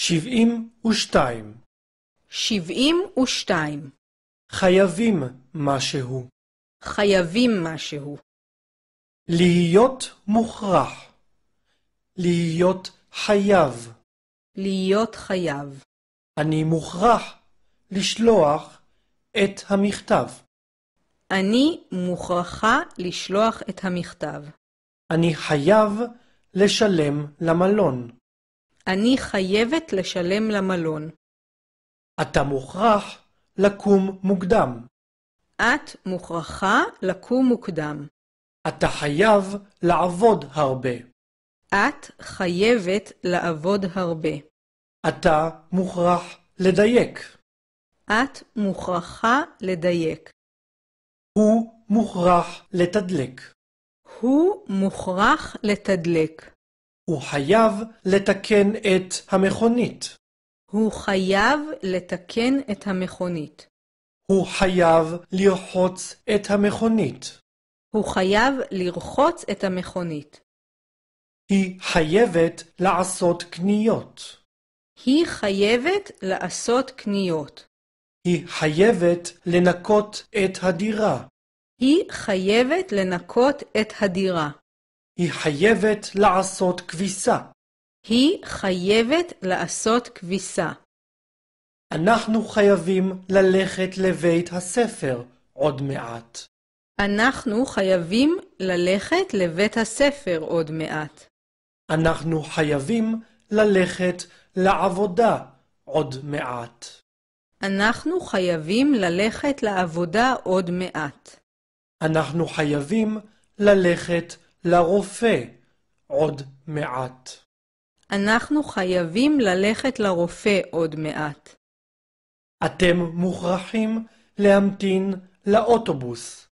שבעים ושתיים. שבעים ושתיים. חייבים משהו. חייבים משהו. להיות מוכרח. להיות חייב. להיות חייב. אני מוכרח לשלוח את המכתב. אני מוכרחה לשלוח את המכתב. אני חייב לשלם למלון. אני חייבת לשלם למלון. אתה מוכרח לקום מוקדם. את מוכרחה לקום מוקדם. אתה חייב לעבוד הרבה. את חייבת לעבוד הרבה. אתה מוכרח לדייק. את מוכרחה לדייק. הוא מוכרח לתדלק. הוא מוכרח לתדלק. הוא חייב לתקן את המכונית. הוא חייב לתקן את המכונית. הוא חייב לרחוץ את המכונית. הוא חייב לרחוץ את המכונית. היא חייבת לעשות קניות. היא חייבת לעשות קניות. היא חייבת לנקות את הדירה. היא חייבת לנקות את הדירה. היא חייבת לעשות כביסה. היא חייבת לעשות כביסה. אנחנו חייבים ללכת לבית הספר עוד מעט. אנחנו חייבים ללכת לבית הספר עוד מעט. אנחנו חייבים ללכת לעבודה עוד מעט. אנחנו חייבים ללכת לעבודה עוד מעט. אנחנו חייבים ללכת לעבודה. לרופא עוד מעט. אנחנו חייבים ללכת לרופא עוד מעט. אתם מוכרחים להמתין לאוטובוס.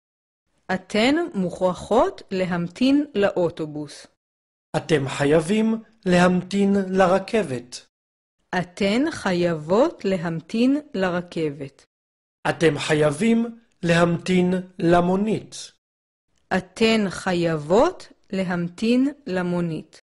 אתן מוכרחות להמתין לאוטובוס. אתם חייבים להמתין לרכבת. אתן חייבות להמתין לרכבת. אתם חייבים להמתין למונית. אתן חייבות להמתין למונית.